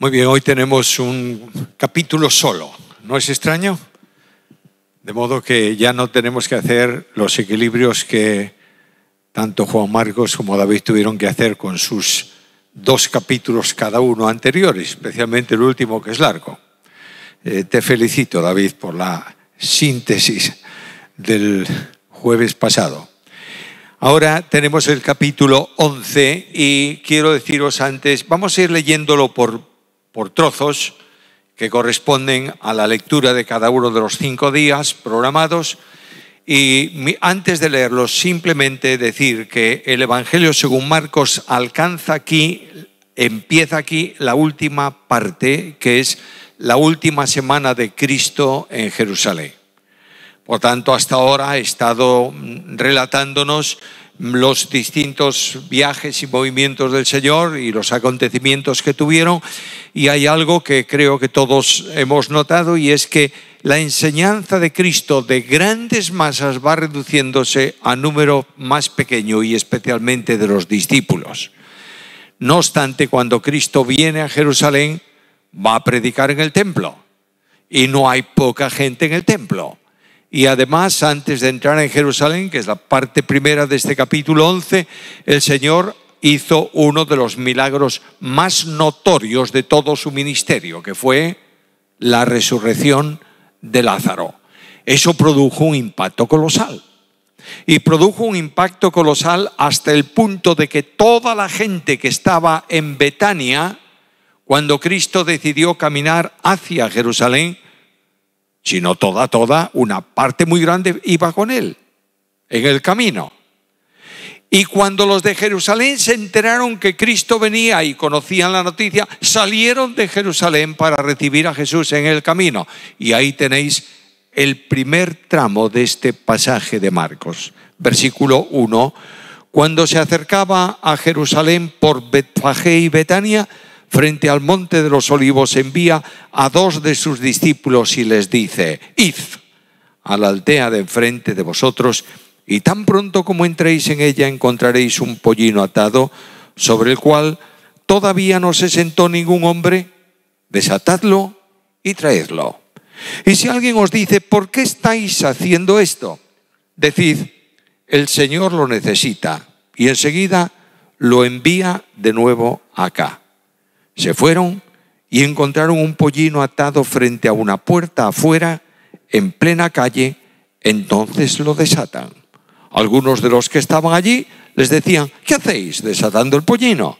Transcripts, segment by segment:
Muy bien, hoy tenemos un capítulo solo, ¿no es extraño? De modo que ya no tenemos que hacer los equilibrios que tanto Juan Marcos como David tuvieron que hacer con sus dos capítulos cada uno anteriores, especialmente el último que es largo. Eh, te felicito, David, por la síntesis del jueves pasado. Ahora tenemos el capítulo 11 y quiero deciros antes, vamos a ir leyéndolo por por trozos que corresponden a la lectura de cada uno de los cinco días programados. Y antes de leerlos, simplemente decir que el Evangelio según Marcos alcanza aquí, empieza aquí la última parte, que es la última semana de Cristo en Jerusalén. Por tanto, hasta ahora he estado relatándonos los distintos viajes y movimientos del Señor y los acontecimientos que tuvieron. Y hay algo que creo que todos hemos notado y es que la enseñanza de Cristo de grandes masas va reduciéndose a número más pequeño y especialmente de los discípulos. No obstante, cuando Cristo viene a Jerusalén, va a predicar en el templo. Y no hay poca gente en el templo. Y además, antes de entrar en Jerusalén, que es la parte primera de este capítulo 11, el Señor hizo uno de los milagros más notorios de todo su ministerio, que fue la resurrección de Lázaro. Eso produjo un impacto colosal. Y produjo un impacto colosal hasta el punto de que toda la gente que estaba en Betania, cuando Cristo decidió caminar hacia Jerusalén, sino toda, toda, una parte muy grande iba con él, en el camino. Y cuando los de Jerusalén se enteraron que Cristo venía y conocían la noticia, salieron de Jerusalén para recibir a Jesús en el camino. Y ahí tenéis el primer tramo de este pasaje de Marcos, versículo 1. Cuando se acercaba a Jerusalén por Betfagé y Betania, frente al monte de los olivos, envía a dos de sus discípulos y les dice, id a la aldea de enfrente de vosotros, y tan pronto como entréis en ella encontraréis un pollino atado, sobre el cual todavía no se sentó ningún hombre, desatadlo y traedlo. Y si alguien os dice, ¿por qué estáis haciendo esto? Decid, el Señor lo necesita y enseguida lo envía de nuevo acá. Se fueron y encontraron un pollino atado frente a una puerta afuera, en plena calle, entonces lo desatan. Algunos de los que estaban allí les decían, ¿qué hacéis desatando el pollino?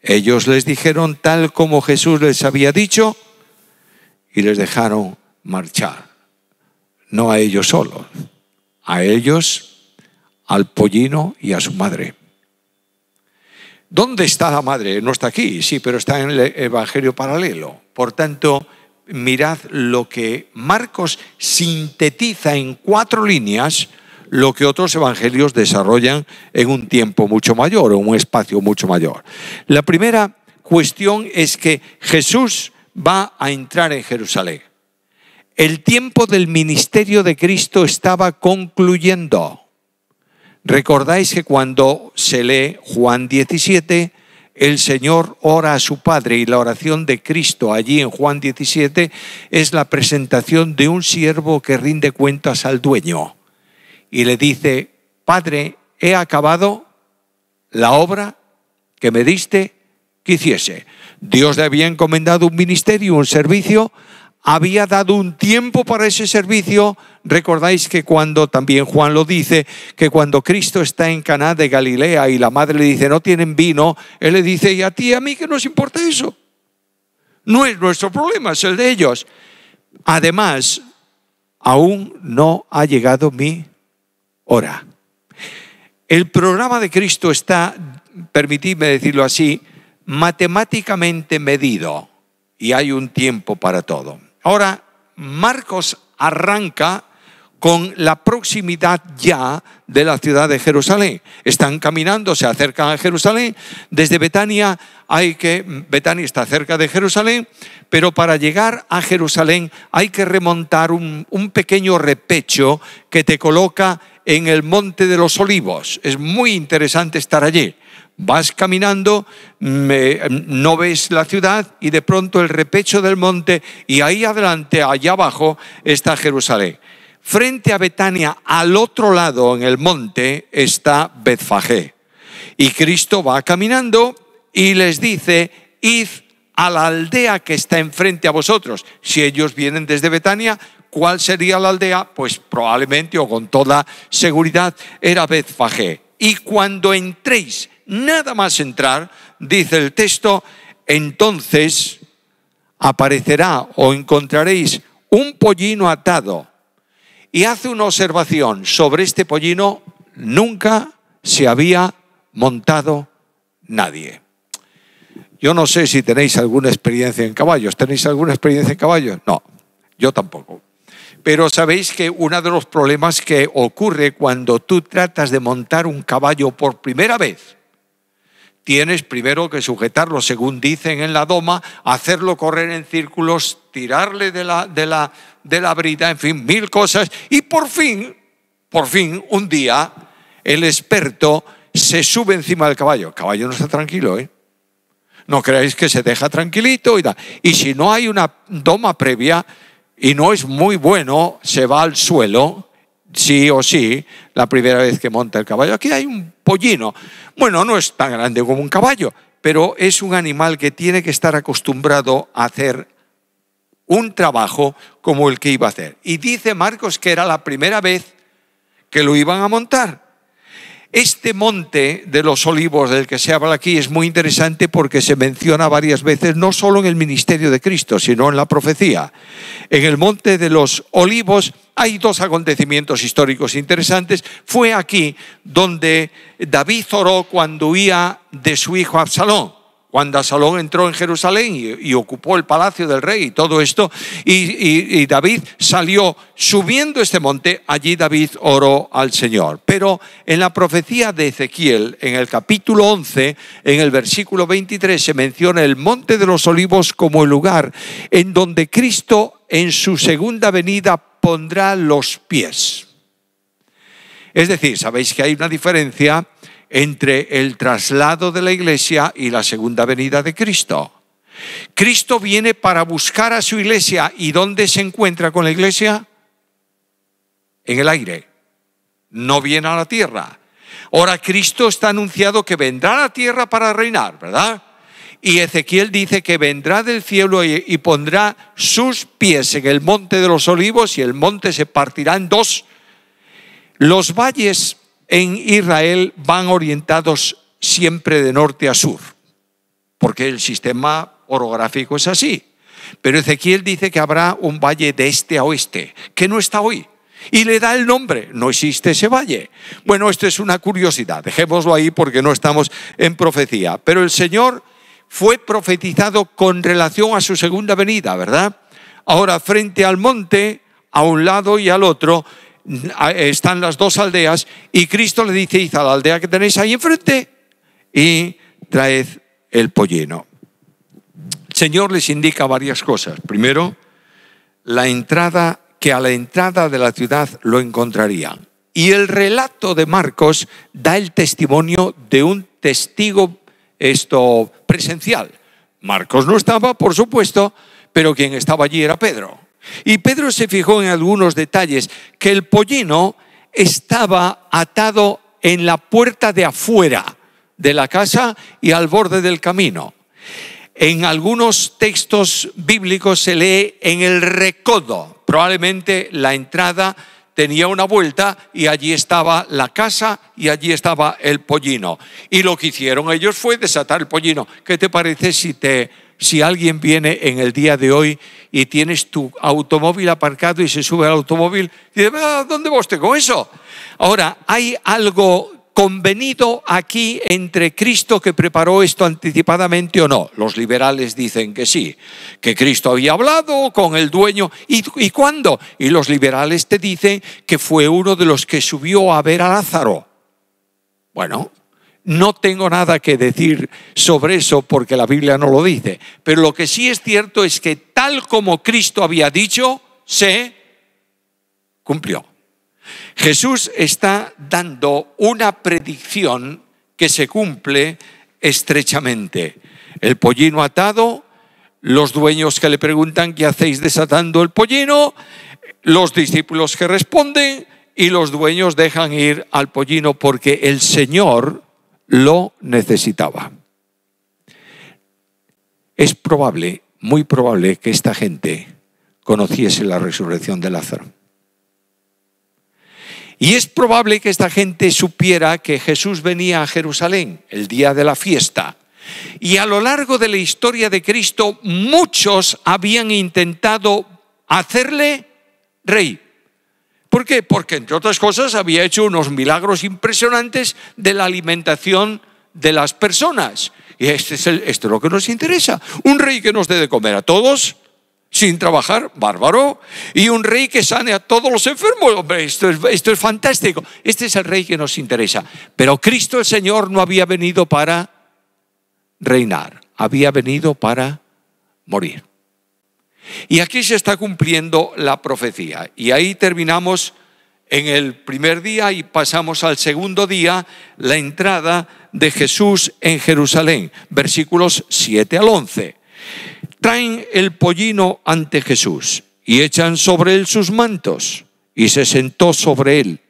Ellos les dijeron tal como Jesús les había dicho y les dejaron marchar. No a ellos solos, a ellos, al pollino y a su madre. ¿Dónde está la madre? No está aquí, sí, pero está en el Evangelio paralelo. Por tanto, mirad lo que Marcos sintetiza en cuatro líneas, lo que otros evangelios desarrollan en un tiempo mucho mayor, en un espacio mucho mayor. La primera cuestión es que Jesús va a entrar en Jerusalén. El tiempo del ministerio de Cristo estaba concluyendo. Recordáis que cuando se lee Juan 17, el Señor ora a su Padre y la oración de Cristo allí en Juan 17 es la presentación de un siervo que rinde cuentas al dueño y le dice, Padre, he acabado la obra que me diste que hiciese. Dios le había encomendado un ministerio, un servicio había dado un tiempo para ese servicio. Recordáis que cuando también Juan lo dice, que cuando Cristo está en Caná de Galilea y la madre le dice, "No tienen vino", él le dice, "Y a ti a mí ¿qué nos importa eso? No es nuestro problema, es el de ellos." Además, aún no ha llegado mi hora. El programa de Cristo está, permitidme decirlo así, matemáticamente medido y hay un tiempo para todo. Ahora, Marcos arranca con la proximidad ya de la ciudad de Jerusalén. Están caminando, se acercan a Jerusalén. Desde Betania hay que, Betania está cerca de Jerusalén, pero para llegar a Jerusalén hay que remontar un, un pequeño repecho que te coloca en el Monte de los Olivos. Es muy interesante estar allí. Vas caminando, no ves la ciudad y de pronto el repecho del monte y ahí adelante, allá abajo, está Jerusalén. Frente a Betania, al otro lado en el monte, está Betfagé. Y Cristo va caminando y les dice, id a la aldea que está enfrente a vosotros. Si ellos vienen desde Betania, ¿cuál sería la aldea? Pues probablemente o con toda seguridad era Betfagé. Y cuando entréis nada más entrar, dice el texto, entonces aparecerá o encontraréis un pollino atado. Y hace una observación sobre este pollino, nunca se había montado nadie. Yo no sé si tenéis alguna experiencia en caballos. ¿Tenéis alguna experiencia en caballos? No, yo tampoco. Pero sabéis que uno de los problemas que ocurre cuando tú tratas de montar un caballo por primera vez tienes primero que sujetarlo, según dicen en la doma, hacerlo correr en círculos, tirarle de la, brida, en fin, mil cosas. Y por fin, por fin, un día, el experto se sube encima del caballo. El caballo no está tranquilo, ¿eh? No creáis que se deja tranquilito y da. Y si no hay una doma previa y no es muy bueno, se va al suelo sí o sí la primera vez que monta el caballo. Aquí hay un pollino. Bueno, no es tan grande como un caballo, pero es un animal que tiene que estar acostumbrado a hacer un trabajo como el que iba a hacer. Y dice Marcos que era la primera vez que lo iban a montar. Este monte de los olivos del que se habla aquí es muy interesante porque se menciona varias veces, no solo en el ministerio de Cristo, sino en la profecía. En el monte de los olivos hay dos acontecimientos históricos interesantes. Fue aquí donde David oró cuando huía de su hijo Absalón cuando Salón entró en Jerusalén y, ocupó el palacio del rey y todo esto, y, y David salió subiendo este monte, allí David oró al Señor. Pero en la profecía de Ezequiel, en el capítulo 11, en el versículo 23, se menciona el monte de los olivos como el lugar en donde Cristo en su segunda venida pondrá los pies. Es decir, sabéis que hay una diferencia entre el traslado de la iglesia y la segunda venida de Cristo. Cristo viene para buscar a su iglesia y ¿dónde se encuentra con la iglesia? En el aire. No viene a la tierra. Ahora Cristo está anunciado que vendrá a la tierra para reinar, ¿verdad? Y Ezequiel dice que vendrá del cielo y, pondrá sus pies en el monte de los olivos y el monte se partirá en dos. Los valles en Israel van orientados siempre de norte a sur, porque el sistema orográfico es así. Pero Ezequiel dice que habrá un valle de este a oeste, que no está hoy. Y le da el nombre, no existe ese valle. Bueno, esto es una curiosidad, dejémoslo ahí porque no estamos en profecía. Pero el Señor fue profetizado con relación a su segunda venida, ¿verdad? Ahora, frente al monte, a un lado y al otro, Ah, están las dos aldeas y Cristo le dice, id a la aldea que tenéis ahí enfrente y traed el polleno. El Señor les indica varias cosas. Primero, la entrada, que a la entrada de la ciudad lo encontrarían. Y el relato de Marcos da el testimonio de un testigo esto presencial. Marcos no estaba, por supuesto, pero quien estaba allí era Pedro. Y Pedro se fijó en algunos detalles, que el pollino estaba atado en la puerta de afuera de la casa y al borde del camino. En algunos textos bíblicos se lee en el recodo, probablemente la entrada tenía una vuelta y allí estaba la casa y allí estaba el pollino. Y lo que hicieron ellos fue desatar el pollino. ¿Qué te parece si te si alguien viene en el día de hoy y tienes tu automóvil aparcado y se sube al automóvil, y dice, ah, dónde vos te con eso? Ahora, hay algo convenido aquí entre Cristo que preparó esto anticipadamente o no. Los liberales dicen que sí, que Cristo había hablado con el dueño. y cuándo? Y los liberales te dicen que fue uno de los que subió a ver a Lázaro. Bueno, no tengo nada que decir sobre eso porque la Biblia no lo dice. Pero lo que sí es cierto es que tal como Cristo había dicho, se cumplió. Jesús está dando una predicción que se cumple estrechamente. El pollino atado, los dueños que le preguntan qué hacéis desatando el pollino, los discípulos que responden y los dueños dejan ir al pollino porque el Señor lo necesitaba. Es probable, muy probable, que esta gente conociese la resurrección de Lázaro. Y es probable que esta gente supiera que Jesús venía a Jerusalén el día de la fiesta. Y a lo largo de la historia de Cristo muchos habían intentado hacerle rey. ¿Por qué? Porque, entre otras cosas, había hecho unos milagros impresionantes de la alimentación de las personas. Y este es esto es lo que nos interesa. Un rey que nos dé de comer a todos, sin trabajar, bárbaro. Y un rey que sane a todos los enfermos. Hombre, esto es, esto es fantástico. Este es el rey que nos interesa. Pero Cristo el Señor no había venido para reinar, había venido para morir. Y aquí se está cumpliendo la profecía. Y ahí terminamos en el primer día y pasamos al segundo día, la entrada de Jesús en Jerusalén, versículos 7 al 11. Traen el pollino ante Jesús y echan sobre él sus mantos, y se sentó sobre él.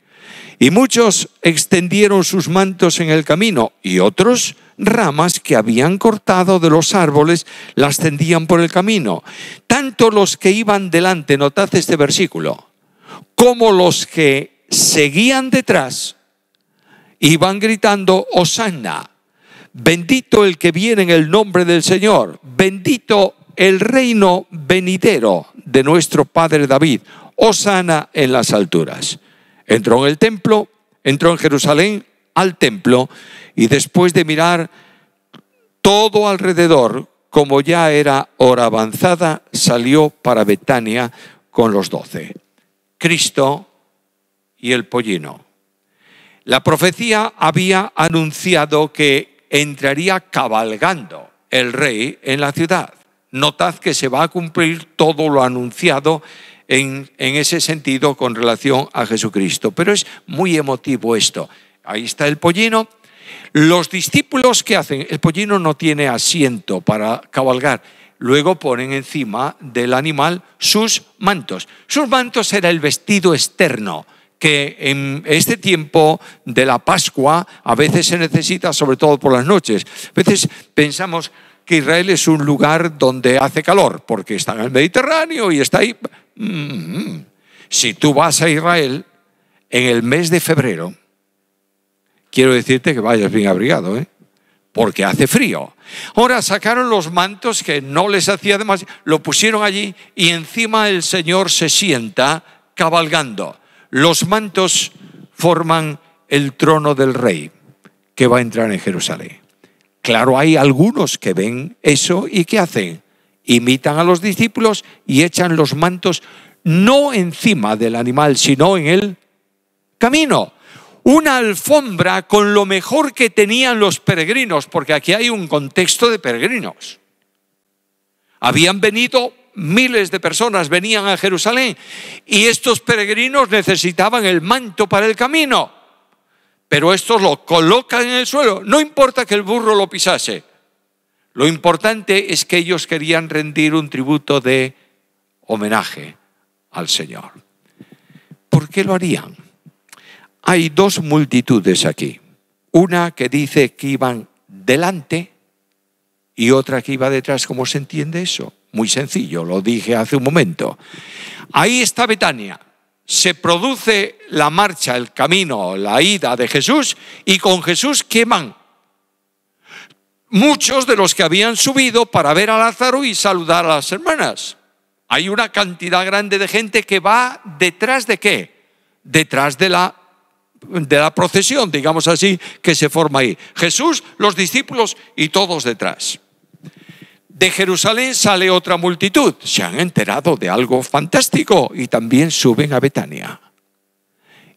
Y muchos extendieron sus mantos en el camino, y otros ramas que habían cortado de los árboles las tendían por el camino, tanto los que iban delante, notad este versículo, como los que seguían detrás, iban gritando, Hosanna, bendito el que viene en el nombre del Señor, bendito el reino venidero de nuestro Padre David, Hosanna en las alturas. Entró en el templo, entró en Jerusalén al templo y después de mirar todo alrededor, como ya era hora avanzada, salió para Betania con los doce. Cristo y el pollino. La profecía había anunciado que entraría cabalgando el rey en la ciudad. Notad que se va a cumplir todo lo anunciado en, ese sentido con relación a Jesucristo. Pero es muy emotivo esto. Ahí está el pollino, los discípulos que hacen, el pollino no tiene asiento para cabalgar, luego ponen encima del animal sus mantos. Sus mantos era el vestido externo que en este tiempo de la Pascua a veces se necesita, sobre todo por las noches. A veces pensamos que Israel es un lugar donde hace calor, porque está en el Mediterráneo y está ahí. Mm, mm. Si tú vas a Israel en el mes de febrero, quiero decirte que vayas bien abrigado, ¿eh? porque hace frío. Ahora sacaron los mantos que no les hacía demasiado, lo pusieron allí y encima el Señor se sienta cabalgando. Los mantos forman el trono del rey que va a entrar en Jerusalén. Claro, hay algunos que ven eso y ¿qué hacen? Imitan a los discípulos y echan los mantos no encima del animal, sino en el camino una alfombra con lo mejor que tenían los peregrinos, porque aquí hay un contexto de peregrinos. Habían venido miles de personas, venían a Jerusalén, y estos peregrinos necesitaban el manto para el camino, pero estos lo colocan en el suelo, no importa que el burro lo pisase. Lo importante es que ellos querían rendir un tributo de homenaje al Señor. ¿Por qué lo harían? Hay dos multitudes aquí. Una que dice que iban delante y otra que iba detrás. ¿Cómo se entiende eso? Muy sencillo, lo dije hace un momento. Ahí está Betania. Se produce la marcha, el camino, la ida de Jesús y con Jesús queman muchos de los que habían subido para ver a Lázaro y saludar a las hermanas. Hay una cantidad grande de gente que va detrás de qué? Detrás de la de la procesión, digamos así, que se forma ahí. Jesús, los discípulos y todos detrás. De Jerusalén sale otra multitud. Se han enterado de algo fantástico y también suben a Betania.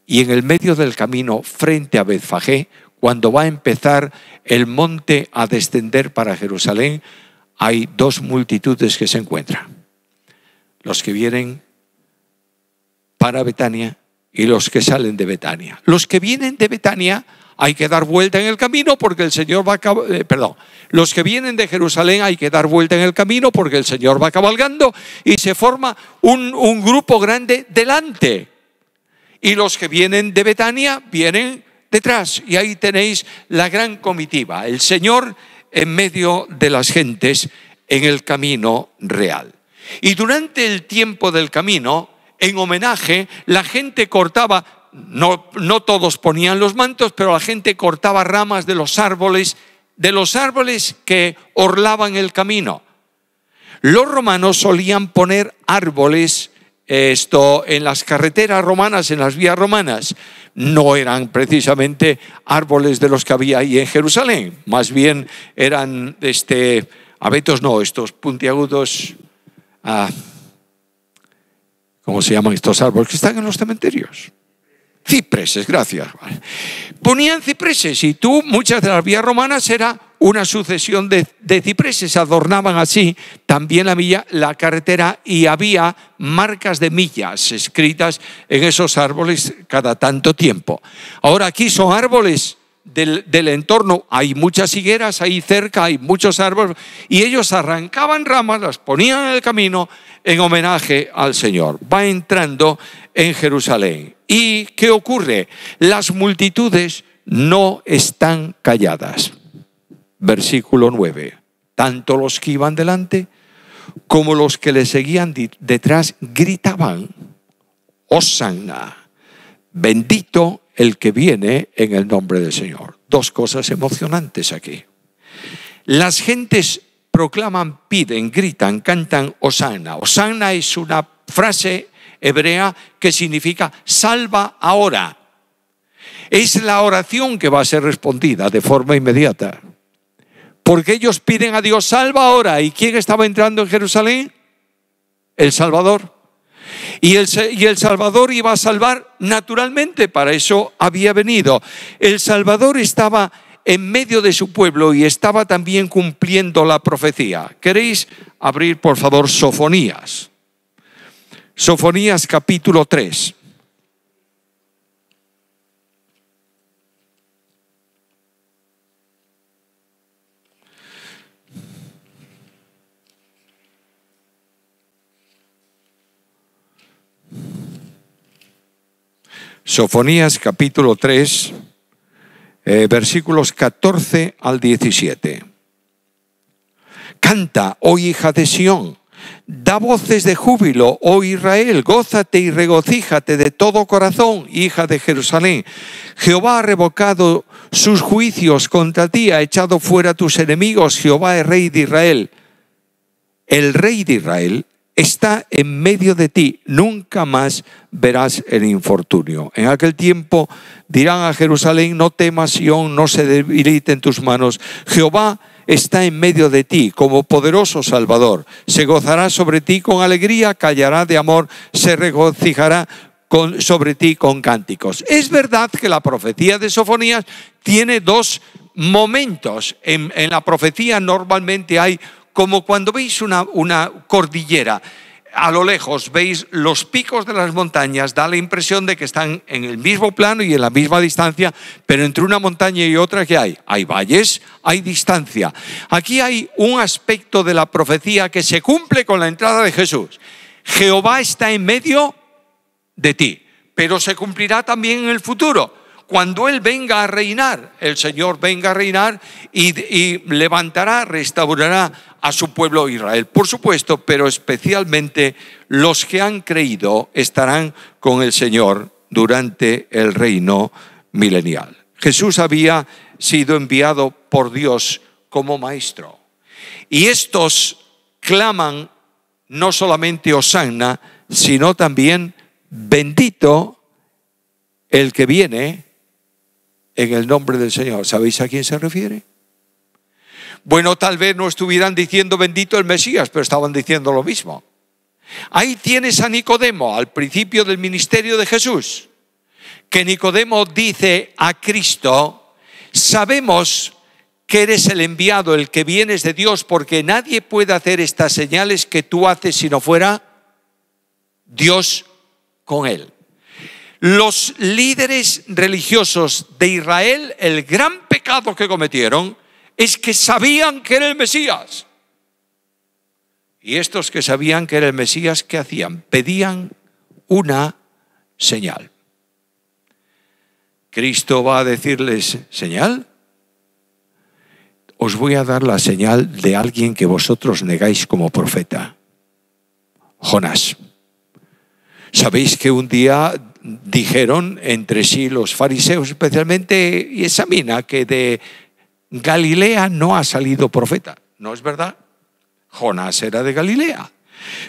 Y en el medio del camino, frente a Betfagé, cuando va a empezar el monte a descender para Jerusalén, hay dos multitudes que se encuentran. Los que vienen para Betania y los que salen de Betania. Los que vienen de Betania hay que dar vuelta en el camino porque el Señor va, eh, perdón, los que vienen de Jerusalén hay que dar vuelta en el camino porque el Señor va cabalgando y se forma un, un grupo grande delante. Y los que vienen de Betania vienen detrás. Y ahí tenéis la gran comitiva, el Señor en medio de las gentes en el camino real. Y durante el tiempo del camino, en homenaje, la gente cortaba, no, no todos ponían los mantos, pero la gente cortaba ramas de los árboles, de los árboles que orlaban el camino. Los romanos solían poner árboles esto en las carreteras romanas, en las vías romanas. No eran precisamente árboles de los que había ahí en Jerusalén, más bien eran este abetos no, estos puntiagudos ah, ¿Cómo se llaman estos árboles que están en los cementerios? Cipreses, gracias. Ponían cipreses y tú, muchas de las vías romanas era una sucesión de, cipreses. Adornaban así también la, milla, la carretera y había marcas de millas escritas en esos árboles cada tanto tiempo. Ahora aquí son árboles del, entorno. Hay muchas higueras ahí cerca, hay muchos árboles, y ellos arrancaban ramas, las ponían en el camino en homenaje al Señor. Va entrando en Jerusalén. ¿Y qué ocurre? Las multitudes no están calladas. Versículo 9. Tanto los que iban delante como los que le seguían detrás gritaban, Osana, bendito el que viene en el nombre del Señor. Dos cosas emocionantes aquí. Las gentes proclaman, piden, gritan, cantan Osana. Osana es una frase hebrea que significa salva ahora. Es la oración que va a ser respondida de forma inmediata. Porque ellos piden a Dios, salva ahora. ¿Y quién estaba entrando en Jerusalén? El Salvador y el, Salvador iba a salvar naturalmente, para eso había venido. El Salvador estaba en medio de su pueblo y estaba también cumpliendo la profecía. ¿Queréis abrir, por favor, Sofonías? Sofonías capítulo 3. Sofonías capítulo 3, eh, versículos 14 al 17. Canta, oh hija de Sión, da voces de júbilo, oh Israel, gózate y regocíjate de todo corazón, hija de Jerusalén. Jehová ha revocado sus juicios contra ti, ha echado fuera tus enemigos, Jehová es rey de Israel. El rey de Israel está en medio de ti, nunca más verás el infortunio. En aquel tiempo dirán a Jerusalén, no temas, Sión, no se debiliten tus manos. Jehová está en medio de ti como poderoso Salvador. Se gozará sobre ti con alegría, callará de amor, se regocijará sobre ti con cánticos. Es verdad que la profecía de Sofonías tiene dos momentos. en la profecía normalmente hay como cuando veis una, cordillera, a lo lejos veis los picos de las montañas, da la impresión de que están en el mismo plano y en la misma distancia, pero entre una montaña y otra, ¿qué hay? Hay valles, hay distancia. Aquí hay un aspecto de la profecía que se cumple con la entrada de Jesús. Jehová está en medio de ti, pero se cumplirá también en el futuro cuando Él venga a reinar, el Señor venga a reinar y, levantará, restaurará a su pueblo Israel. Por supuesto, pero especialmente los que han creído estarán con el Señor durante el reino milenial. Jesús había sido enviado por Dios como maestro. Y estos claman no solamente Osanna, sino también bendito el que viene en el nombre del Señor. ¿Sabéis a quién se refiere? Bueno, tal vez no estuvieran diciendo bendito el Mesías, pero estaban diciendo lo mismo. Ahí tienes a Nicodemo al principio del ministerio de Jesús, que Nicodemo dice a Cristo, sabemos que eres el enviado, el que vienes de Dios, porque nadie puede hacer estas señales que tú haces si no fuera Dios con él los líderes religiosos de Israel, el gran pecado que cometieron es que sabían que era el Mesías. Y estos que sabían que era el Mesías, ¿qué hacían? Pedían una señal. Cristo va a decirles, señal, os voy a dar la señal de alguien que vosotros negáis como profeta, Jonás. Sabéis que un día dijeron entre sí los fariseos especialmente, y examina que de Galilea no ha salido profeta. ¿No es verdad? Jonás era de Galilea.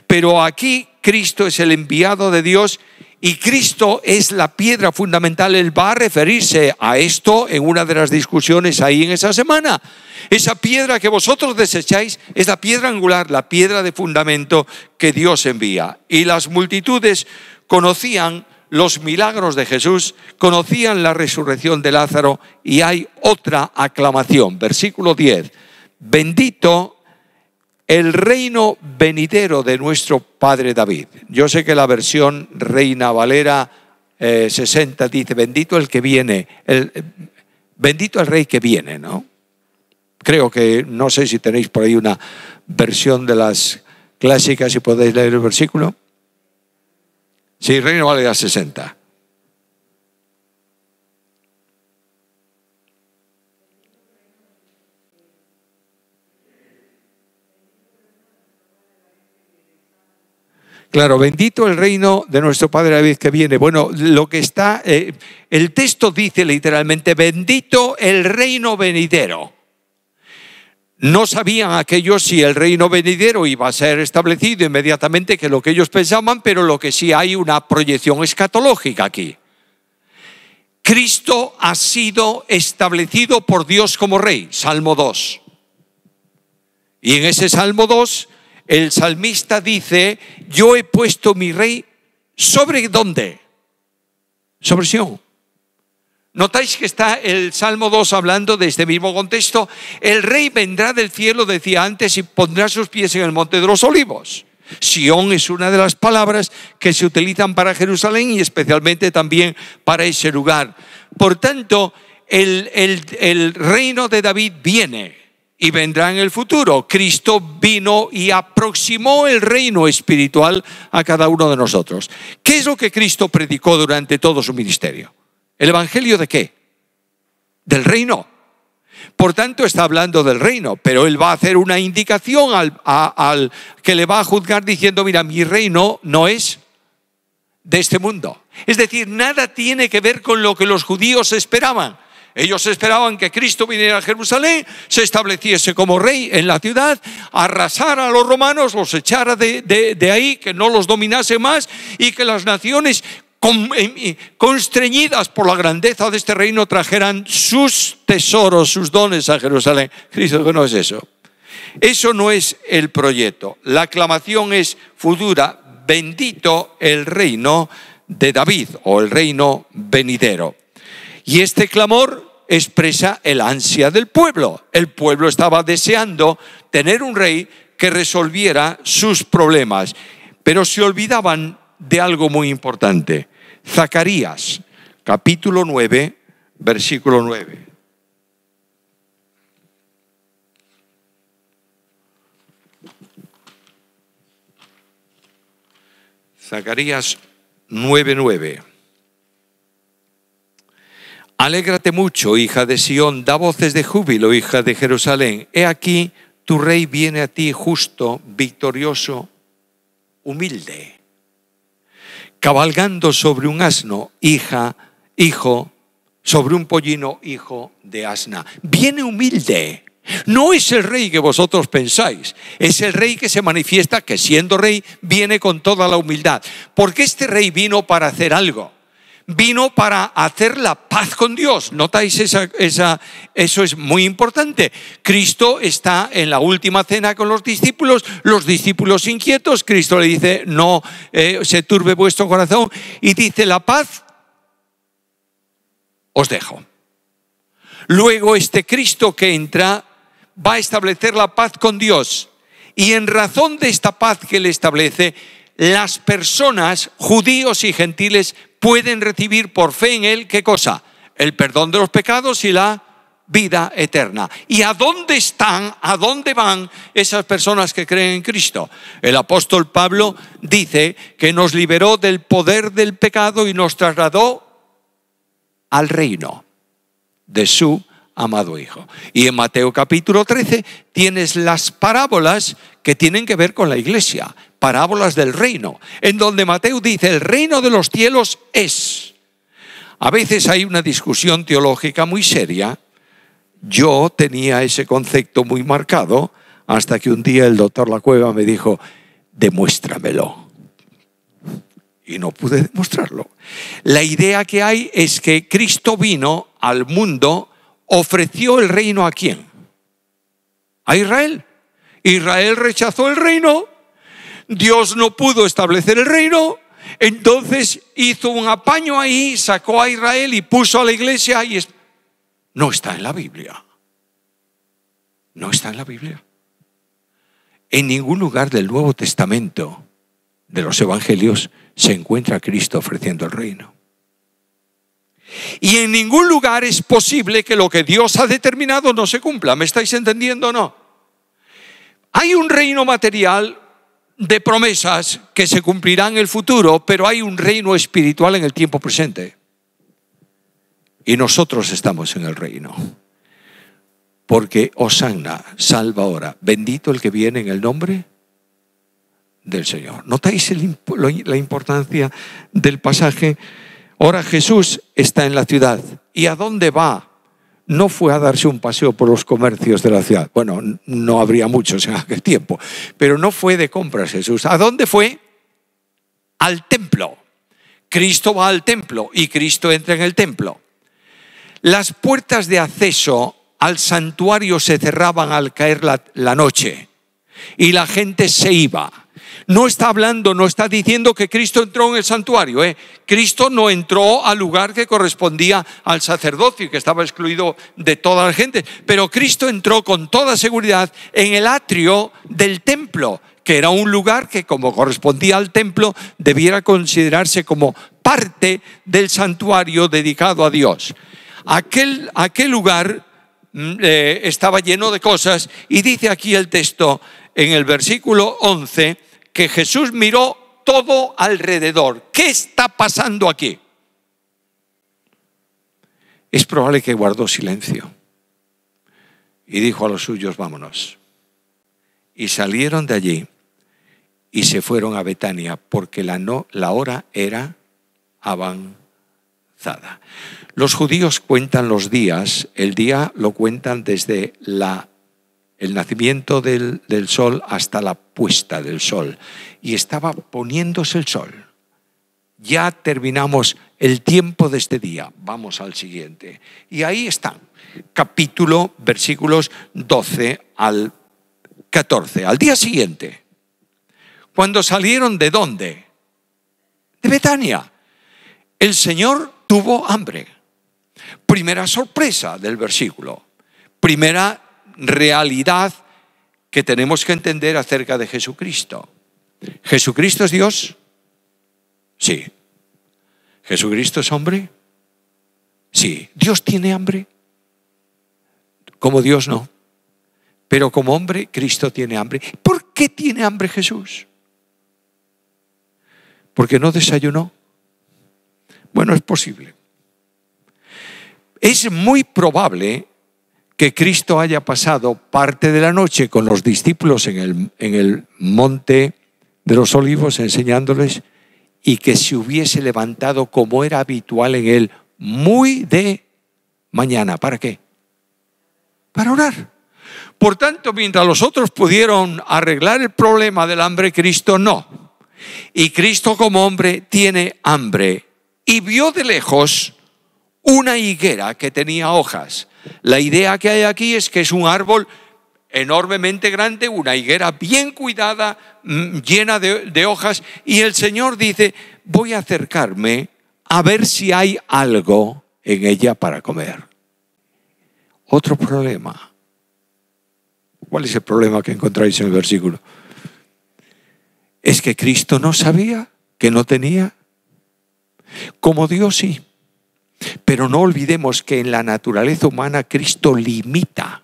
Pero aquí Cristo es el enviado de Dios y Cristo es la piedra fundamental. Él va a referirse a esto en una de las discusiones ahí en esa semana. Esa piedra que vosotros desecháis es la piedra angular, la piedra de fundamento que Dios envía. Y las multitudes conocían los milagros de Jesús, conocían la resurrección de Lázaro y hay otra aclamación. Versículo 10. Bendito el reino venidero de nuestro Padre David. Yo sé que la versión Reina Valera 60 eh, dice, bendito el que viene, bendito el rey que viene, ¿no? Creo que, no sé si tenéis por ahí una versión de las clásicas, y podéis leer el versículo. Sí, el reino vale a 60. Claro, bendito el reino de nuestro Padre vez que viene. Bueno, lo que está, eh, el texto dice literalmente, bendito el reino venidero. No sabían aquellos si el reino venidero iba a ser establecido inmediatamente, que lo que ellos pensaban, pero lo que sí hay una proyección escatológica aquí. Cristo ha sido establecido por Dios como rey, Salmo 2. Y en ese Salmo 2, el salmista dice, yo he puesto mi rey sobre dónde? Sobre Sion. Notáis que está el Salmo 2 hablando de este mismo contexto. El rey vendrá del cielo, decía antes, y pondrá sus pies en el monte de los olivos. Sión es una de las palabras que se utilizan para Jerusalén y especialmente también para ese lugar. Por tanto, el, el reino de David viene y vendrá en el futuro. Cristo vino y aproximó el reino espiritual a cada uno de nosotros. ¿Qué es lo que Cristo predicó durante todo su ministerio? ¿El Evangelio de qué? Del reino. Por tanto, está hablando del reino, pero él va a hacer una indicación al, que le va a juzgar diciendo, mira, mi reino no es de este mundo. Es decir, nada tiene que ver con lo que los judíos esperaban. Ellos esperaban que Cristo viniera a Jerusalén, se estableciese como rey en la ciudad, arrasara a los romanos, los echara de, ahí, que no los dominase más y que las naciones eh, eh, constreñidas por la grandeza de este reino, trajeran sus tesoros, sus dones a Jerusalén. Cristo no es eso. Eso no es el proyecto. La aclamación es futura, bendito el reino de David o el reino venidero. Y este clamor expresa el ansia del pueblo. El pueblo estaba deseando tener un rey que resolviera sus problemas, pero se olvidaban de algo muy importante. Zacarías, capítulo 9, versículo 9. Zacarías 9:9. Alégrate mucho, hija de Sión, da voces de júbilo, hija de Jerusalén. He aquí, tu rey viene a ti justo, victorioso, humilde, cabalgando sobre un asno, hija, hijo, sobre un pollino, hijo de asna. Viene humilde. No es el rey que vosotros pensáis, es el rey que se manifiesta que siendo rey viene con toda la humildad, porque este rey vino para hacer algo vino para hacer la paz con Dios. ¿Notáis esa, eso es muy importante? Cristo está en la última cena con los discípulos, los discípulos inquietos. Cristo le dice, no eh, se turbe vuestro corazón. Y dice, la paz os dejo. Luego este Cristo que entra va a establecer la paz con Dios. Y en razón de esta paz que le establece, las personas, judíos y gentiles, pueden recibir por fe en Él, ¿qué cosa? El perdón de los pecados y la vida eterna. ¿Y a dónde están, a dónde van esas personas que creen en Cristo? El apóstol Pablo dice que nos liberó del poder del pecado y nos trasladó al reino de su amado Hijo. Y en Mateo capítulo 13 tienes las parábolas que tienen que ver con la iglesia, parábolas del reino, en donde Mateo dice, el reino de los cielos es. A veces hay una discusión teológica muy seria. Yo tenía ese concepto muy marcado hasta que un día el doctor La Cueva me dijo, demuéstramelo. Y no pude demostrarlo. La idea que hay es que Cristo vino al mundo ofreció el reino a quién? A Israel. Israel rechazó el reino, Dios no pudo establecer el reino, entonces hizo un apaño ahí, sacó a Israel y puso a la iglesia y no está en la Biblia. No está en la Biblia. En ningún lugar del Nuevo Testamento de los Evangelios se encuentra Cristo ofreciendo el reino. Y en ningún lugar es posible que lo que Dios ha determinado no se cumpla. ¿Me estáis entendiendo o no? Hay un reino material de promesas que se cumplirán en el futuro, pero hay un reino espiritual en el tiempo presente. Y nosotros estamos en el reino. Porque Osanna, oh salva ahora, bendito el que viene en el nombre del Señor. ¿Notáis la importancia del pasaje? Ahora Jesús está en la ciudad. ¿Y a dónde va? No fue a darse un paseo por los comercios de la ciudad. Bueno, no habría muchos en aquel tiempo, pero no fue de compras Jesús. ¿A dónde fue? Al templo. Cristo va al templo y Cristo entra en el templo. Las puertas de acceso al santuario se cerraban al caer la, noche y la gente se iba. No está hablando, no está diciendo que Cristo entró en el santuario. ¿eh? Cristo no entró al lugar que correspondía al sacerdocio y que estaba excluido de toda la gente. Pero Cristo entró con toda seguridad en el atrio del templo, que era un lugar que como correspondía al templo debiera considerarse como parte del santuario dedicado a Dios. Aquel, lugar mm, eh, estaba lleno de cosas y dice aquí el texto en el versículo 11, que Jesús miró todo alrededor. ¿Qué está pasando aquí? Es probable que guardó silencio y dijo a los suyos, vámonos. Y salieron de allí y se fueron a Betania porque la, la hora era avanzada. Los judíos cuentan los días, el día lo cuentan desde la el nacimiento del, sol hasta la puesta del sol. Y estaba poniéndose el sol. Ya terminamos el tiempo de este día, vamos al siguiente. Y ahí está, capítulo, versículos 12 al 14, al día siguiente. Cuando salieron de dónde? De Betania. El Señor tuvo hambre. Primera sorpresa del versículo. Primera realidad que tenemos que entender acerca de Jesucristo. ¿Jesucristo es Dios? Sí. ¿Jesucristo es hombre? Sí. ¿Dios tiene hambre? Como Dios no. Pero como hombre, Cristo tiene hambre. ¿Por qué tiene hambre Jesús? ¿Porque no desayunó? Bueno, es posible. Es muy probable que Cristo haya pasado parte de la noche con los discípulos en el, en el monte de los olivos enseñándoles y que se hubiese levantado como era habitual en él muy de mañana. ¿Para qué? Para orar. Por tanto, mientras los otros pudieron arreglar el problema del hambre, Cristo no. Y Cristo como hombre tiene hambre. Y vio de lejos una higuera que tenía hojas. La idea que hay aquí es que es un árbol enormemente grande, una higuera bien cuidada, mm, llena de, hojas, y el Señor dice, voy a acercarme a ver si hay algo en ella para comer. Otro problema. ¿Cuál es el problema que encontráis en el versículo? Es que Cristo no sabía que no tenía, como Dios sí. Pero no olvidemos que en la naturaleza humana Cristo limita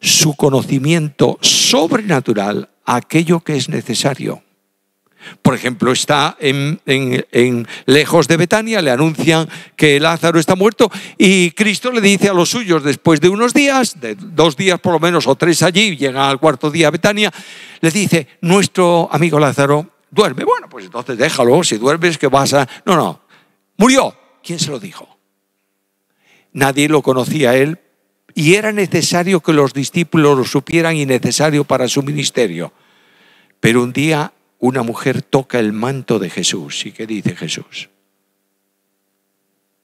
su conocimiento sobrenatural a aquello que es necesario. Por ejemplo, está en, lejos de Betania, le anuncian que Lázaro está muerto y Cristo le dice a los suyos después de unos días, de dos días por lo menos o tres allí, llega al cuarto día a Betania, le dice, nuestro amigo Lázaro duerme. Bueno, pues entonces déjalo, si duermes que vas a... No, no, murió. ¿Quién se lo dijo? Nadie lo conocía a él y era necesario que los discípulos lo supieran y necesario para su ministerio. Pero un día una mujer toca el manto de Jesús. ¿Y qué dice Jesús?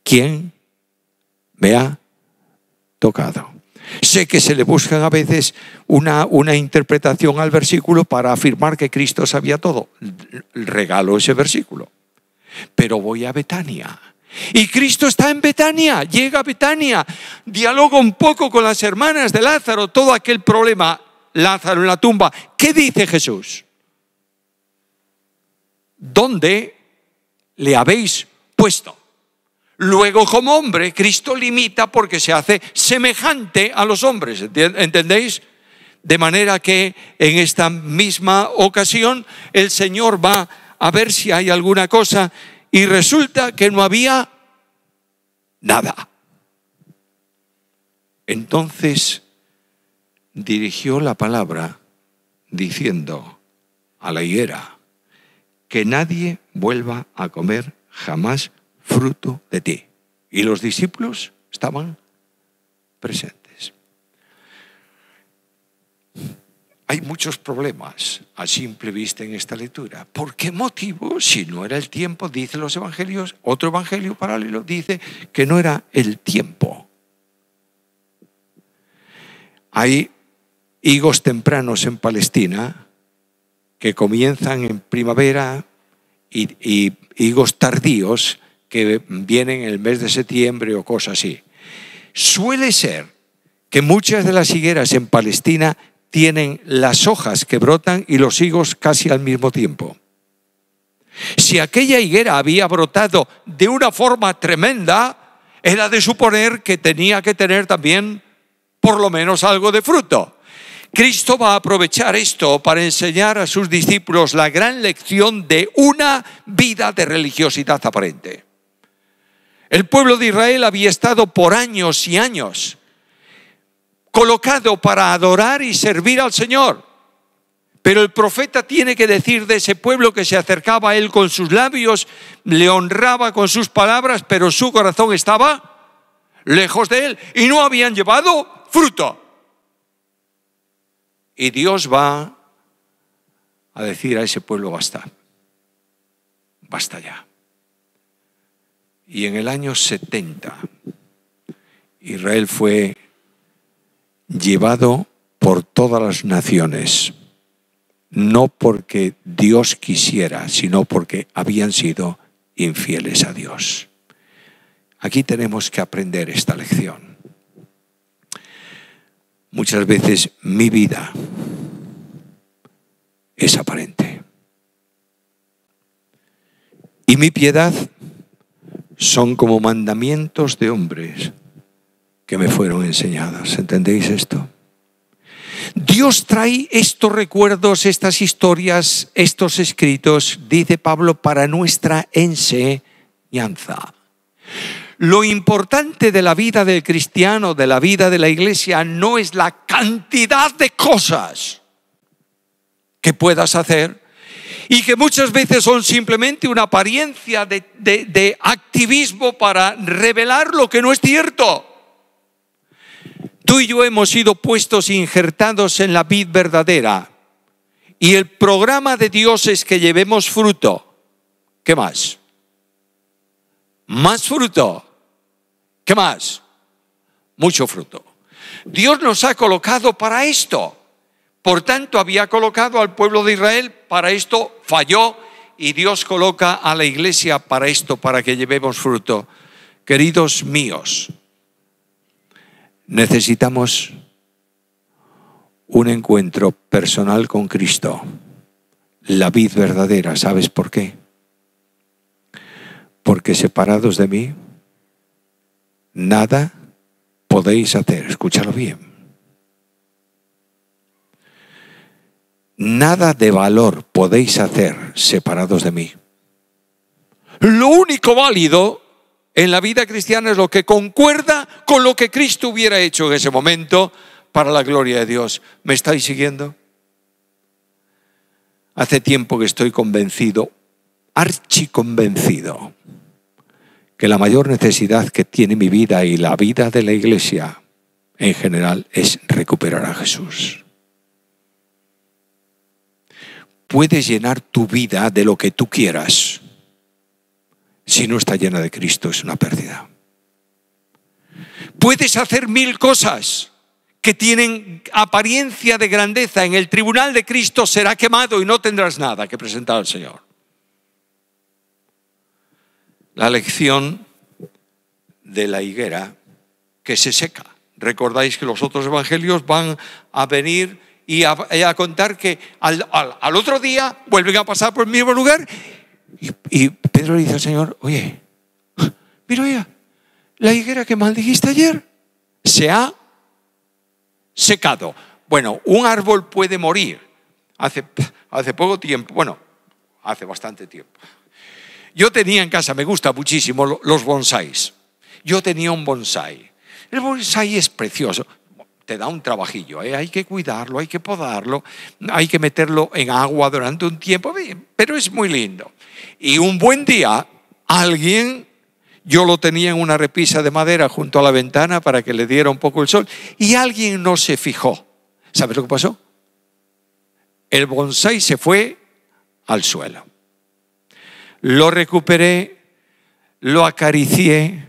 ¿Quién me ha tocado? Sé que se le buscan a veces una, una, interpretación al versículo para afirmar que Cristo sabía todo. Regalo ese versículo. Pero voy a Betania y Cristo está en Betania, llega a Betania, dialoga un poco con las hermanas de Lázaro, todo aquel problema, Lázaro en la tumba. ¿Qué dice Jesús? ¿Dónde le habéis puesto? Luego como hombre, Cristo limita porque se hace semejante a los hombres, ¿entendéis? De manera que en esta misma ocasión el Señor va a ver si hay alguna cosa y resulta que no había nada. Entonces dirigió la palabra diciendo a la higuera, que nadie vuelva a comer jamás fruto de ti. Y los discípulos estaban presentes. Hay muchos problemas a simple vista en esta lectura. ¿Por qué motivo, si no era el tiempo, dicen los evangelios, otro evangelio paralelo dice que no era el tiempo? Hay higos tempranos en Palestina que comienzan en primavera y, higos tardíos que vienen en el mes de septiembre o cosas así. Suele ser que muchas de las higueras en Palestina tienen las hojas que brotan y los higos casi al mismo tiempo. Si aquella higuera había brotado de una forma tremenda, era de suponer que tenía que tener también por lo menos algo de fruto. Cristo va a aprovechar esto para enseñar a sus discípulos la gran lección de una vida de religiosidad aparente. El pueblo de Israel había estado por años y años colocado para adorar y servir al Señor. Pero el profeta tiene que decir de ese pueblo que se acercaba a él con sus labios, le honraba con sus palabras, pero su corazón estaba lejos de él y no habían llevado fruto. Y Dios va a decir a ese pueblo, basta, basta ya. Y en el año 70, Israel fue llevado por todas las naciones, no porque Dios quisiera, sino porque habían sido infieles a Dios. Aquí tenemos que aprender esta lección. Muchas veces mi vida es aparente. Y mi piedad son como mandamientos de hombres que me fueron enseñadas. ¿Entendéis esto? Dios trae estos recuerdos, estas historias, estos escritos, dice Pablo, para nuestra enseñanza. Lo importante de la vida del cristiano, de la vida de la iglesia, no es la cantidad de cosas que puedas hacer y que muchas veces son simplemente una apariencia de, de activismo para revelar lo que no es cierto. Tú y yo hemos sido puestos injertados en la vid verdadera. Y el programa de Dios es que llevemos fruto. ¿Qué más? Más fruto. ¿Qué más? Mucho fruto. Dios nos ha colocado para esto. Por tanto, había colocado al pueblo de Israel para esto, falló, y Dios coloca a la iglesia para esto, para que llevemos fruto. Queridos míos, Necesitamos un encuentro personal con Cristo, la vid verdadera. ¿Sabes por qué? Porque separados de mí, nada podéis hacer. Escúchalo bien. Nada de valor podéis hacer separados de mí. Lo único válido en la vida cristiana es lo que concuerda con lo que Cristo hubiera hecho en ese momento para la gloria de Dios. ¿Me estáis siguiendo? Hace tiempo que estoy convencido, archiconvencido, que la mayor necesidad que tiene mi vida y la vida de la iglesia en general es recuperar a Jesús. Puedes llenar tu vida de lo que tú quieras si no está llena de Cristo es una pérdida. Puedes hacer mil cosas que tienen apariencia de grandeza. En el tribunal de Cristo será quemado y no tendrás nada que presentar al Señor. La lección de la higuera que se seca. Recordáis que los otros evangelios van a venir y a, contar que al, al otro día vuelven a pasar por el mismo lugar y, Pedro le dice al Señor, oye, mira ya, la higuera que dijiste ayer se ha secado. Bueno, un árbol puede morir. Hace, poco tiempo, bueno, hace bastante tiempo. Yo tenía en casa, me gusta muchísimo los bonsáis. Yo tenía un bonsai. El bonsai es precioso. Te da un trabajillo, ¿eh? hay que cuidarlo, hay que podarlo, hay que meterlo en agua durante un tiempo, pero es muy lindo. Y un buen día, alguien, yo lo tenía en una repisa de madera junto a la ventana para que le diera un poco el sol, y alguien no se fijó. ¿Sabes lo que pasó? El bonsai se fue al suelo. Lo recuperé, lo acaricié,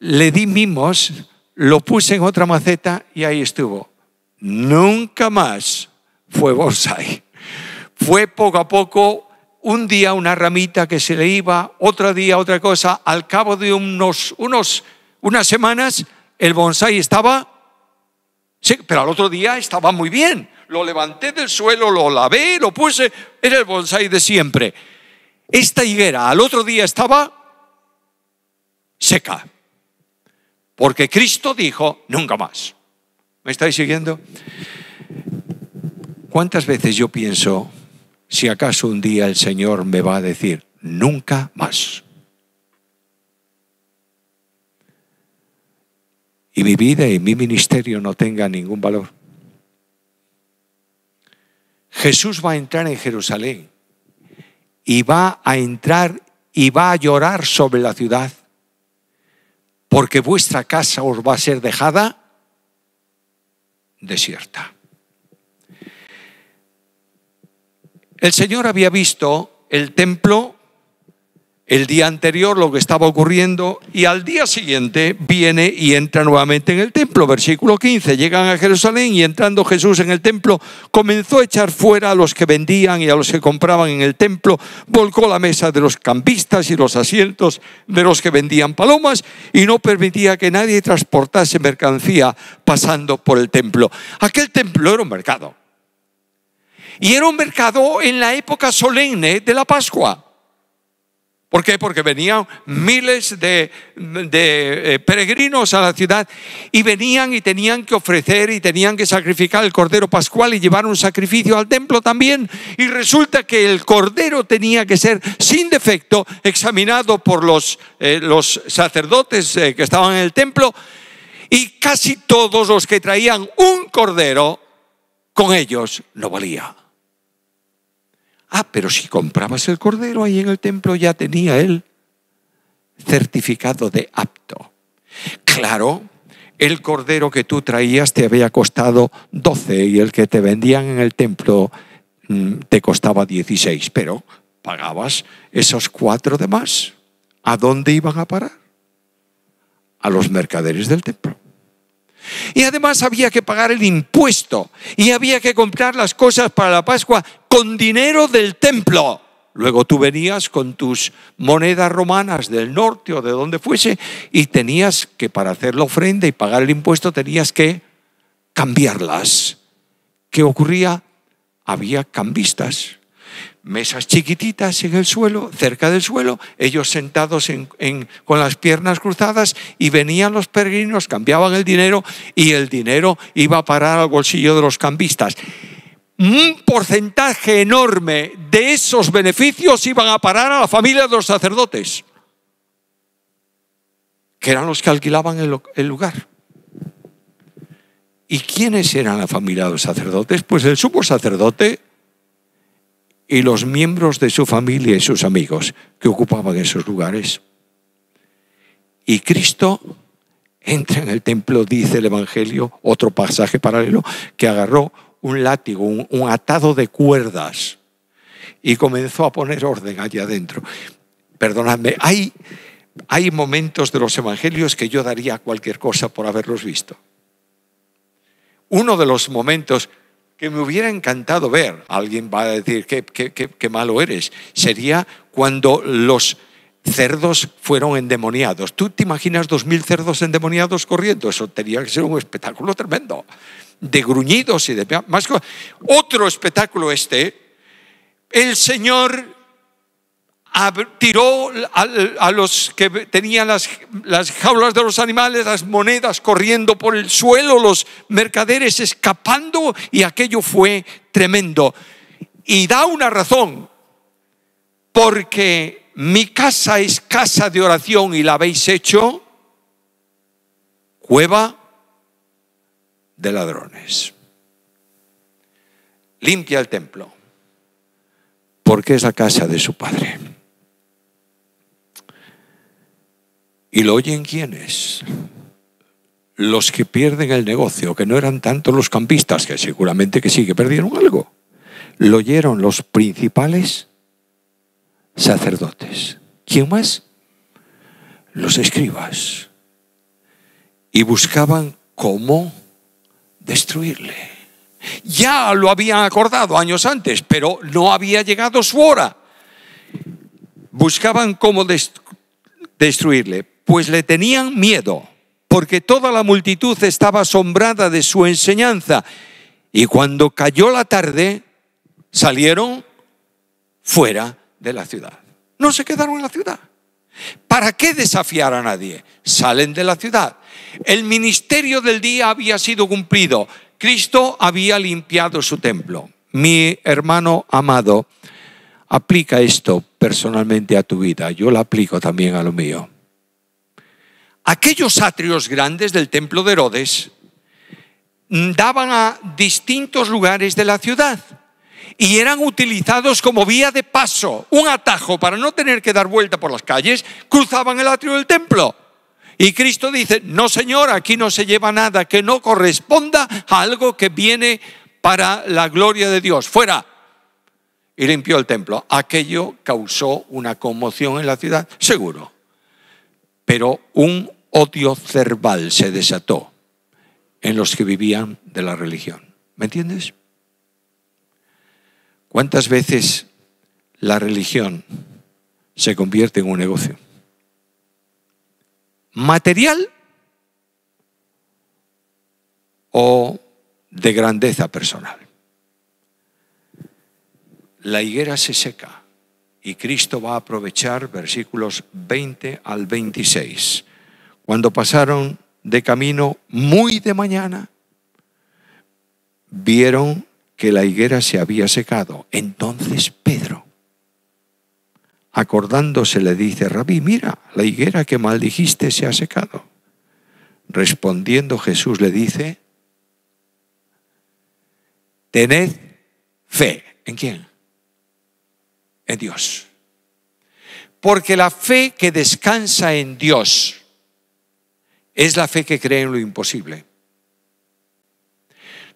le di mimos, lo puse en otra maceta y ahí estuvo. Nunca más fue bonsai. Fue poco a poco un día una ramita que se le iba, otro día otra cosa. Al cabo de unos, unas semanas, el bonsai estaba, pero al otro día estaba muy bien. Lo levanté del suelo, lo lavé, lo puse, era el bonsai de siempre. Esta higuera al otro día estaba seca, porque Cristo dijo, nunca más. ¿Me estáis siguiendo? ¿Cuántas veces yo pienso, si acaso un día el Señor me va a decir, nunca más. Y mi vida y mi ministerio no tengan ningún valor. Jesús va a entrar en Jerusalén y va a entrar y va a llorar sobre la ciudad, porque vuestra casa os va a ser dejada desierta. El Señor había visto el templo el día anterior, lo que estaba ocurriendo, y al día siguiente viene y entra nuevamente en el templo. Versículo 15, llegan a Jerusalén y entrando Jesús en el templo, comenzó a echar fuera a los que vendían y a los que compraban en el templo, volcó la mesa de los cambistas y los asientos de los que vendían palomas y no permitía que nadie transportase mercancía pasando por el templo. Aquel templo era un mercado. Y era un mercado en la época solemne de la Pascua. ¿Por qué? Porque venían miles de, eh, peregrinos a la ciudad y venían y tenían que ofrecer y tenían que sacrificar el cordero pascual y llevar un sacrificio al templo también. Y resulta que el cordero tenía que ser sin defecto examinado por los, eh, sacerdotes eh, que estaban en el templo y casi todos los que traían un cordero con ellos no valía. Ah, pero si comprabas el cordero ahí en el templo ya tenía él certificado de apto. Claro, el cordero que tú traías te había costado 12 y el que te vendían en el templo mm, te costaba 16, pero pagabas esos cuatro demás. ¿A dónde iban a parar? A los mercaderes del templo. Y además había que pagar el impuesto y había que comprar las cosas para la Pascua con dinero del templo. Luego tú venías con tus monedas romanas del norte o de donde fuese y tenías que para hacer la ofrenda y pagar el impuesto tenías que cambiarlas. ¿Qué ocurría? Había cambistas mesas chiquititas en el suelo, cerca del suelo, ellos sentados con las piernas cruzadas y venían los peregrinos, cambiaban el dinero y el dinero iba a parar al bolsillo de los cambistas. Un porcentaje enorme de esos beneficios iban a parar a la familia de los sacerdotes, que eran los que alquilaban el, lugar. ¿Y quiénes eran la familia de los sacerdotes? Pues el sumo sacerdote y los miembros de su familia y sus amigos que ocupaban esos lugares. Y Cristo entra en el templo, dice el Evangelio, otro pasaje paralelo, que agarró un látigo, un, atado de cuerdas y comenzó a poner orden allá adentro. Perdonadme, hay, hay momentos de los Evangelios que yo daría cualquier cosa por haberlos visto. Uno de los momentos que me hubiera encantado ver, alguien va a decir, qué, malo eres, sería cuando los cerdos fueron endemoniados. ¿Tú te imaginas dos mil cerdos endemoniados corriendo? Eso tenía que ser un espectáculo tremendo, de gruñidos y de más Otro espectáculo este, el Señor tiró a, los que tenían las, las, jaulas de los animales, las monedas corriendo por el suelo, los mercaderes escapando y aquello fue tremendo. Y da una razón, porque mi casa es casa de oración y la habéis hecho cueva de ladrones. Limpia el templo, porque es la casa de su padre. ¿Y lo oyen quiénes? Los que pierden el negocio, que no eran tanto los campistas, que seguramente que sí, que perdieron algo. Lo oyeron los principales sacerdotes. ¿Quién más? Los escribas. Y buscaban cómo destruirle. Ya lo habían acordado años antes, pero no había llegado su hora. Buscaban cómo destruirle pues le tenían miedo, porque toda la multitud estaba asombrada de su enseñanza. Y cuando cayó la tarde, salieron fuera de la ciudad. No se quedaron en la ciudad. ¿Para qué desafiar a nadie? Salen de la ciudad. El ministerio del día había sido cumplido. Cristo había limpiado su templo. Mi hermano amado, aplica esto personalmente a tu vida. Yo lo aplico también a lo mío. Aquellos atrios grandes del templo de Herodes mm, daban a distintos lugares de la ciudad y eran utilizados como vía de paso, un atajo para no tener que dar vuelta por las calles, cruzaban el atrio del templo. Y Cristo dice, no señor, aquí no se lleva nada que no corresponda a algo que viene para la gloria de Dios. Fuera. Y limpió el templo. Aquello causó una conmoción en la ciudad, seguro. Pero un odio Cerval se desató en los que vivían de la religión. ¿Me entiendes? ¿Cuántas veces la religión se convierte en un negocio? ¿Material o de grandeza personal? La higuera se seca y Cristo va a aprovechar versículos 20 al 26 cuando pasaron de camino muy de mañana, vieron que la higuera se había secado. Entonces Pedro, acordándose, le dice, Rabí, mira, la higuera que maldijiste se ha secado. Respondiendo Jesús le dice, tened fe. ¿En quién? En Dios. Porque la fe que descansa en Dios es la fe que cree en lo imposible.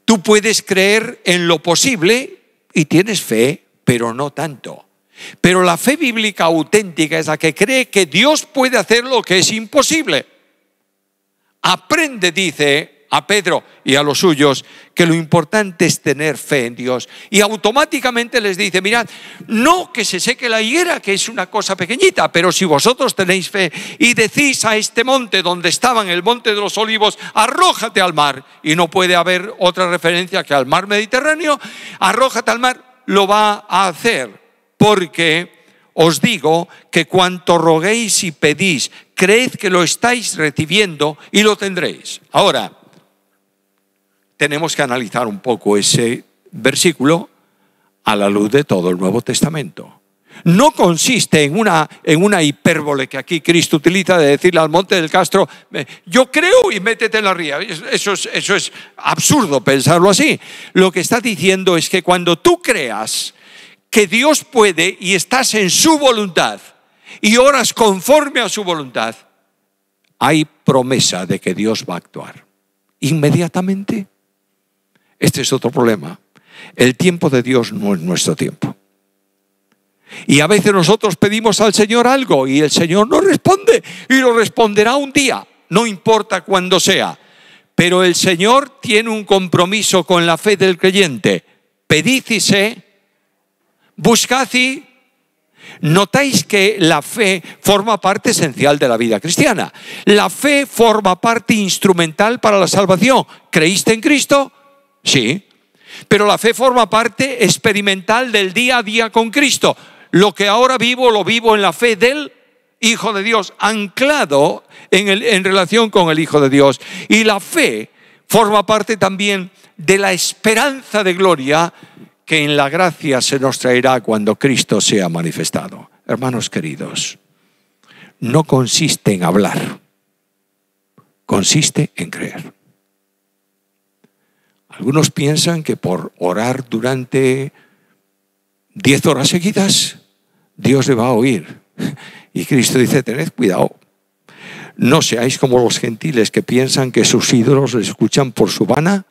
Tú puedes creer en lo posible y tienes fe, pero no tanto. Pero la fe bíblica auténtica es la que cree que Dios puede hacer lo que es imposible. Aprende, dice a Pedro y a los suyos que lo importante es tener fe en Dios. Y automáticamente les dice, mirad, no que se seque la higuera, que es una cosa pequeñita, pero si vosotros tenéis fe y decís a este monte donde estaban, el monte de los olivos, arrójate al mar, y no puede haber otra referencia que al mar Mediterráneo, arrójate al mar, lo va a hacer, porque os digo que cuanto roguéis y pedís, creed que lo estáis recibiendo y lo tendréis. Ahora, tenemos que analizar un poco ese versículo a la luz de todo el Nuevo Testamento. No consiste en una, en una hipérbole que aquí Cristo utiliza de decirle al monte del Castro, yo creo y métete en la ría. Eso eso es absurdo pensarlo así. Lo que está diciendo es que cuando tú creas que Dios puede y estás en su voluntad y oras conforme a su voluntad, hay promesa de que Dios va a actuar inmediatamente. Este es otro problema. El tiempo de Dios no es nuestro tiempo. Y a veces nosotros pedimos al Señor algo y el Señor no responde y lo responderá un día, no importa cuándo sea. Pero el Señor tiene un compromiso con la fe del creyente. Pedícese, y Notáis que la fe forma parte esencial de la vida cristiana. La fe forma parte instrumental para la salvación. ¿Creíste en Cristo? Sí. Pero la fe forma parte experimental del día a día con Cristo. Lo que ahora vivo lo vivo en la fe del Hijo de Dios, anclado en, relación con el Hijo de Dios. Y la fe forma parte también de la esperanza de gloria que en la gracia se nos traerá cuando Cristo sea manifestado. Hermanos queridos, no consiste en hablar, consiste en creer. Algunos piensan que por orar durante diez horas seguidas, Dios le va a oír. Y Cristo dice, tened cuidado. No seáis como los gentiles que piensan que sus ídolos les escuchan por su vana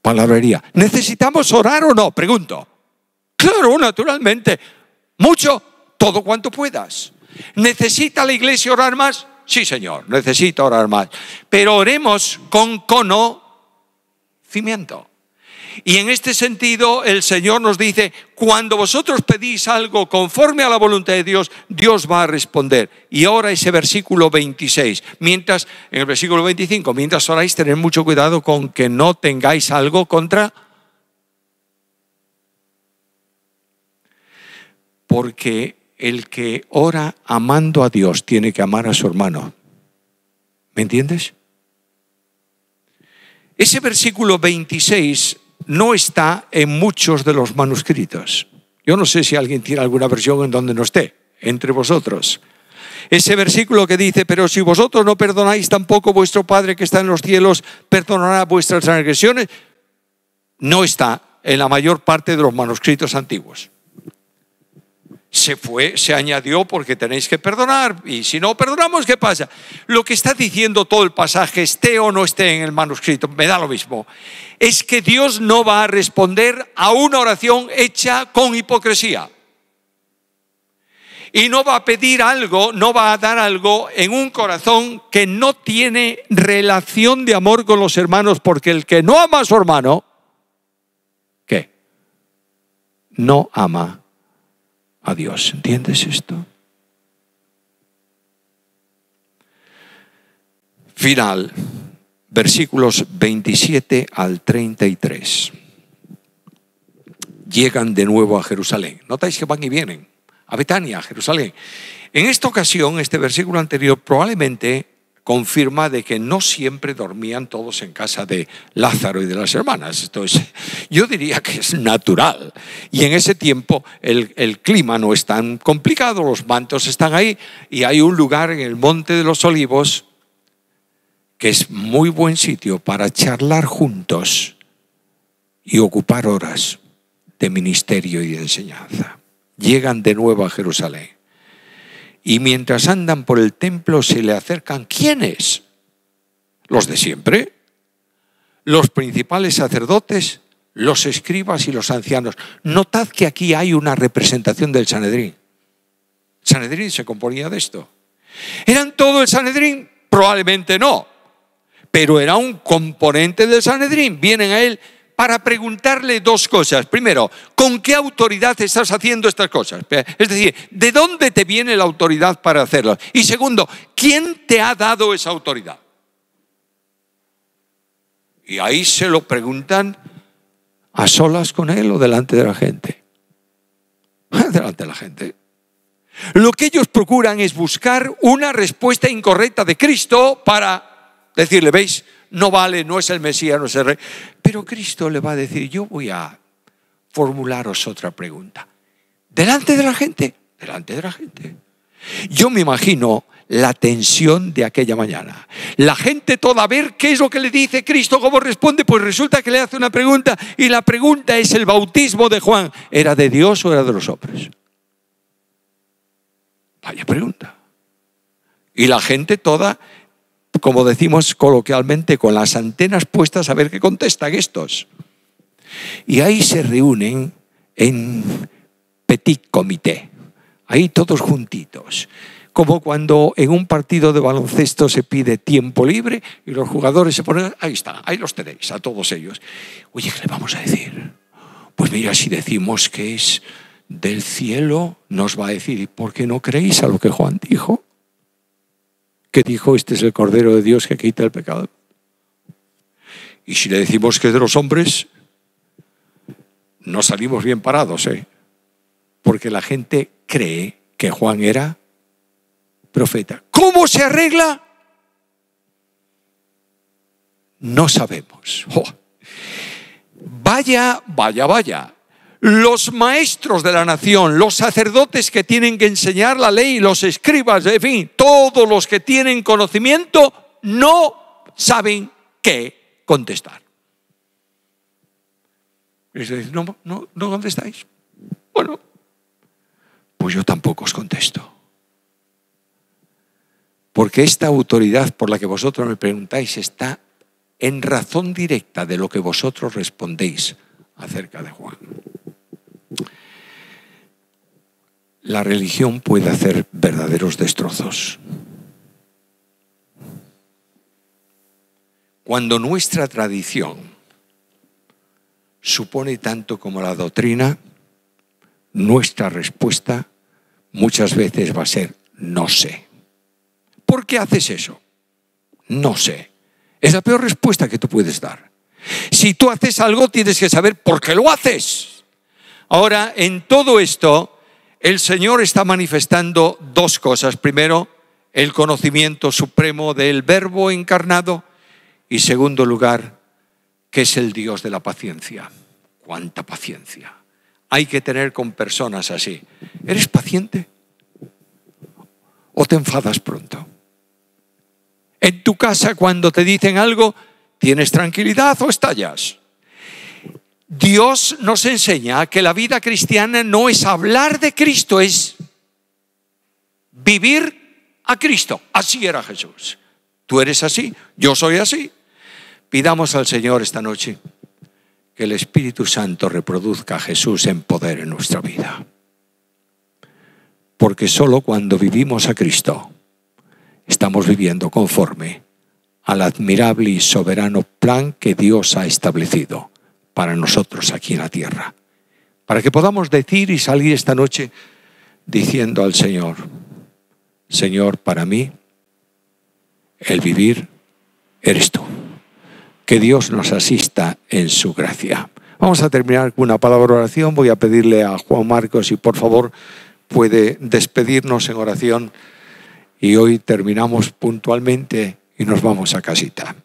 palabrería. ¿Necesitamos orar o no? Pregunto. Claro, naturalmente. Mucho, todo cuanto puedas. ¿Necesita la iglesia orar más? Sí, Señor, necesita orar más. Pero oremos con cono cimiento. Y en este sentido el Señor nos dice, cuando vosotros pedís algo conforme a la voluntad de Dios, Dios va a responder. Y ahora ese versículo 26, mientras, en el versículo 25, mientras oráis, tened mucho cuidado con que no tengáis algo contra... Porque el que ora amando a Dios tiene que amar a su hermano. ¿Me entiendes? Ese versículo 26 no está en muchos de los manuscritos. Yo no sé si alguien tiene alguna versión en donde no esté, entre vosotros. Ese versículo que dice, pero si vosotros no perdonáis tampoco vuestro Padre que está en los cielos, perdonará vuestras transgresiones, no está en la mayor parte de los manuscritos antiguos se fue, se añadió porque tenéis que perdonar. Y si no perdonamos, ¿qué pasa? Lo que está diciendo todo el pasaje, esté o no esté en el manuscrito, me da lo mismo, es que Dios no va a responder a una oración hecha con hipocresía. Y no va a pedir algo, no va a dar algo en un corazón que no tiene relación de amor con los hermanos, porque el que no ama a su hermano, ¿qué? No ama a Dios. ¿Entiendes esto? Final, versículos 27 al 33. Llegan de nuevo a Jerusalén. Notáis que van y vienen. A Betania, a Jerusalén. En esta ocasión, este versículo anterior probablemente confirma de que no siempre dormían todos en casa de Lázaro y de las hermanas. entonces yo diría que es natural. Y en ese tiempo el, el clima no es tan complicado, los mantos están ahí y hay un lugar en el Monte de los Olivos que es muy buen sitio para charlar juntos y ocupar horas de ministerio y de enseñanza. Llegan de nuevo a Jerusalén. Y mientras andan por el templo se le acercan ¿quiénes? Los de siempre, los principales sacerdotes, los escribas y los ancianos. Notad que aquí hay una representación del Sanedrín. Sanedrín se componía de esto. ¿Eran todo el Sanedrín? Probablemente no, pero era un componente del Sanedrín. Vienen a él para preguntarle dos cosas. Primero, ¿con qué autoridad estás haciendo estas cosas? Eh, es decir, ¿de dónde te viene la autoridad para hacerlas? Y segundo, ¿quién te ha dado esa autoridad? Y ahí se lo preguntan a solas con él o delante de la gente. Delante de la gente. Lo que ellos procuran es buscar una respuesta incorrecta de Cristo para decirle, ¿veis? no vale, no es el Mesías, no es el rey. Pero Cristo le va a decir, yo voy a formularos otra pregunta. Delante de la gente, delante de la gente. Yo me imagino la tensión de aquella mañana. La gente toda a ver qué es lo que le dice Cristo, cómo responde, pues resulta que le hace una pregunta y la pregunta es el bautismo de Juan. ¿Era de Dios o era de los hombres? Vaya pregunta. Y la gente toda como decimos coloquialmente, con las antenas puestas a ver qué contestan estos. Y ahí se reúnen en petit comité, ahí todos juntitos como cuando en un partido de baloncesto se pide tiempo libre y los jugadores se ponen, ahí está, ahí los tenéis, a todos ellos. Oye, ¿qué le vamos a decir? Pues mira, si decimos que es del cielo, nos va a decir, ¿por qué no creéis a lo que Juan dijo? que dijo, este es el Cordero de Dios que quita el pecado. Y si le decimos que es de los hombres, no salimos bien parados, ¿eh? porque la gente cree que Juan era profeta. ¿Cómo se arregla? No sabemos. Vaya, vaya, vaya los maestros de la nación, los sacerdotes que tienen que enseñar la ley, los escribas, en fin, todos los que tienen conocimiento, no saben qué contestar. Y se dice, no, no contestáis. Bueno, pues yo tampoco os contesto. Porque esta autoridad por la que vosotros me preguntáis está en razón directa de lo que vosotros respondéis acerca de Juan. la religión puede hacer verdaderos destrozos. Cuando nuestra tradición supone tanto como la doctrina, nuestra respuesta muchas veces va a ser no sé. ¿Por qué haces eso? No sé. Es la peor respuesta que tú puedes dar. Si tú haces algo, tienes que saber por qué lo haces. Ahora, en todo esto, el Señor está manifestando dos cosas. Primero, el conocimiento supremo del verbo encarnado y segundo lugar, que es el Dios de la paciencia. ¿Cuánta paciencia? Hay que tener con personas así. ¿Eres paciente? ¿O te enfadas pronto? En tu casa cuando te dicen algo, ¿tienes tranquilidad o estallas? Dios nos enseña que la vida cristiana no es hablar de Cristo, es vivir a Cristo. Así era Jesús. Tú eres así, yo soy así. Pidamos al Señor esta noche que el Espíritu Santo reproduzca a Jesús en poder en nuestra vida. Porque solo cuando vivimos a Cristo estamos viviendo conforme al admirable y soberano plan que Dios ha establecido para nosotros aquí en la tierra. Para que podamos decir y salir esta noche diciendo al Señor, Señor, para mí el vivir eres tú. Que Dios nos asista en su gracia. Vamos a terminar con una palabra de oración. Voy a pedirle a Juan Marcos si por favor puede despedirnos en oración. Y hoy terminamos puntualmente y nos vamos a casita.